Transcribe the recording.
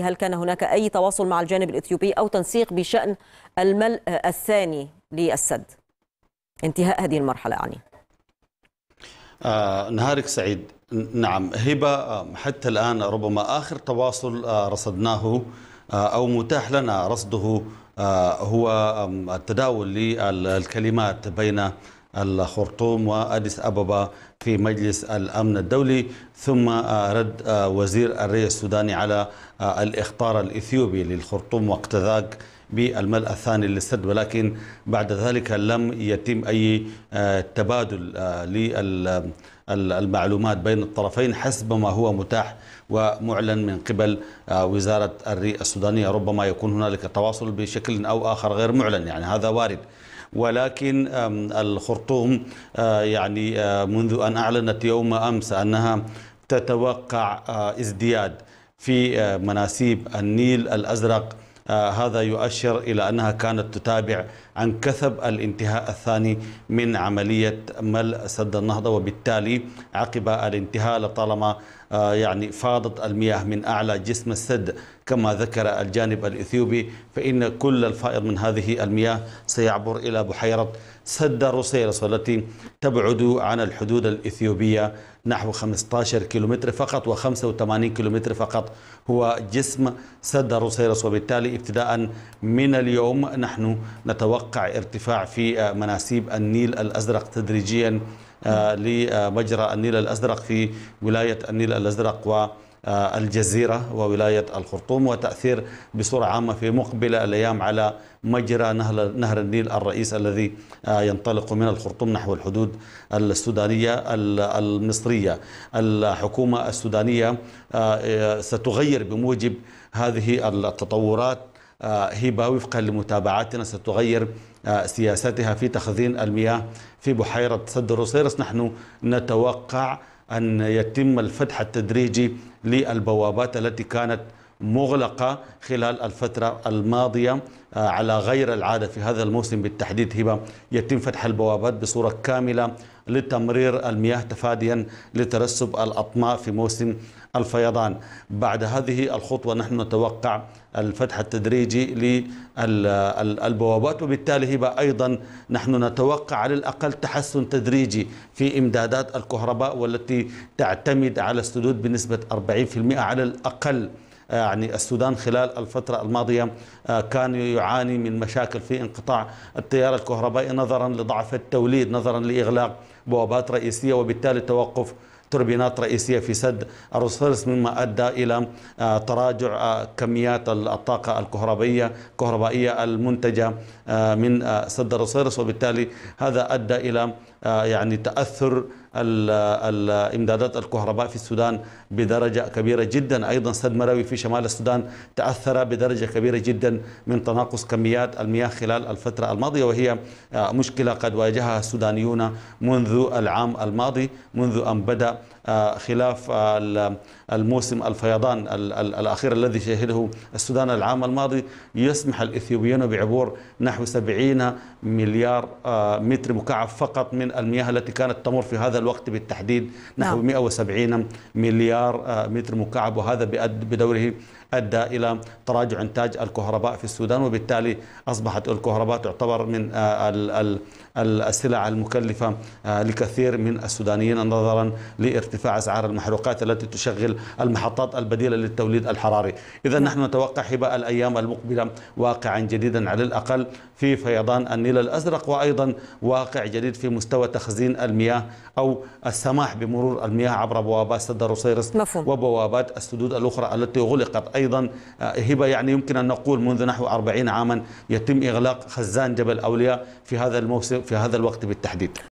هل كان هناك أي تواصل مع الجانب الإثيوبي أو تنسيق بشأن الملء الثاني للسد انتهاء هذه المرحلة يعني آه نهارك سعيد نعم هبة آه، حتى الآن ربما آخر تواصل آه، رصدناه آه، أو متاح لنا رصده هو التداول للكلمات بين الخرطوم وأديس أبابا في مجلس الأمن الدولي ثم رد وزير الري السوداني على الإخطار الإثيوبي للخرطوم وقت ذاك بالملء الثاني للسد ولكن بعد ذلك لم يتم أي تبادل للمعلومات بين الطرفين حسب ما هو متاح ومعلن من قبل وزارة الري السودانية ربما يكون هنالك تواصل بشكل أو آخر غير معلن يعني هذا وارد ولكن الخرطوم يعني منذ أن أعلنت يوم أمس أنها تتوقع ازدياد في مناسيب النيل الأزرق هذا يؤشر إلى أنها كانت تتابع عن كثب الانتهاء الثاني من عملية ملء سد النهضة وبالتالي عقب الانتهاء لطالما يعني فاضت المياه من أعلى جسم السد كما ذكر الجانب الإثيوبي فإن كل الفائض من هذه المياه سيعبر إلى بحيرة سد روسيرس والتي تبعد عن الحدود الإثيوبية نحو 15 كيلومتر فقط و85 كيلومتر فقط هو جسم سد روسيرس وبالتالي ابتداء من اليوم نحن نتوقع ارتفاع في مناسيب النيل الأزرق تدريجيا آه، لمجرى النيل الأزرق في ولاية النيل الأزرق و آه، الجزيرة وولاية الخرطوم وتأثير بصورة عامة في مقبل الأيام على مجرى نهر النيل الرئيس الذي آه، ينطلق من الخرطوم نحو الحدود السودانية المصرية الحكومة السودانية آه، ستغير بموجب هذه التطورات هبة وفقا لمتابعاتنا ستغير سياستها في تخزين المياه في بحيرة سد الرصيرس نحن نتوقع أن يتم الفتح التدريجي للبوابات التي كانت مغلقة خلال الفترة الماضية آه، على غير العادة في هذا الموسم بالتحديد هبة يتم فتح البوابات بصورة كاملة لتمرير المياه تفاديا لترسب الأطماء في موسم الفيضان بعد هذه الخطوة نحن نتوقع الفتح التدريجي للبوابات وبالتالي هبة أيضا نحن نتوقع على الأقل تحسن تدريجي في إمدادات الكهرباء والتي تعتمد على السدود بنسبة 40% على الأقل آه، يعني السودان خلال الفترة الماضية آه، كان يعاني من مشاكل في انقطاع التيار الكهربائي نظرا لضعف التوليد نظرا لإغلاق بوابات رئيسية وبالتالي توقف توربينات رئيسية في سد الرصفرس مما أدى إلى آه، تراجع كميات الطاقة الكهربائية الكهربائية المنتجة من سد الرصفرس وبالتالي هذا أدى إلى يعني تأثر الإمدادات الكهرباء في السودان بدرجة كبيرة جدا أيضا سد مروي في شمال السودان تأثر بدرجة كبيرة جدا من تناقص كميات المياه خلال الفترة الماضية وهي آه، مشكلة قد واجهها السودانيون منذ العام الماضي منذ أن بدأ آه، خلاف آه، الموسم الفيضان الأخير الذي شهده السودان العام الماضي يسمح الإثيوبيون بعبور نحو 70 مليار آه، متر مكعب فقط من المياه التي كانت تمر في هذا الوقت بالتحديد نحو نعم. 170 مليار متر مكعب وهذا بدوره أدى إلى تراجع إنتاج الكهرباء في السودان وبالتالي أصبحت الكهرباء تعتبر من آه، السلع المكلفة آه، لكثير من السودانيين نظرا لارتفاع أسعار المحروقات التي تشغل المحطات البديلة للتوليد الحراري إذا نعم. نحن نتوقع حباء الأيام المقبلة واقعا جديدا على الأقل في فيضان النيل الأزرق وأيضا واقع جديد في مستوى تخزين المياه أو السماح بمرور المياه عبر بوابات سد الرصيرس وبوابات السدود الأخرى التي غلقت أيضا آه، هبة يعني يمكن أن نقول منذ نحو أربعين عاما يتم إغلاق خزان جبل أولياء في هذا الموسم في هذا الوقت بالتحديد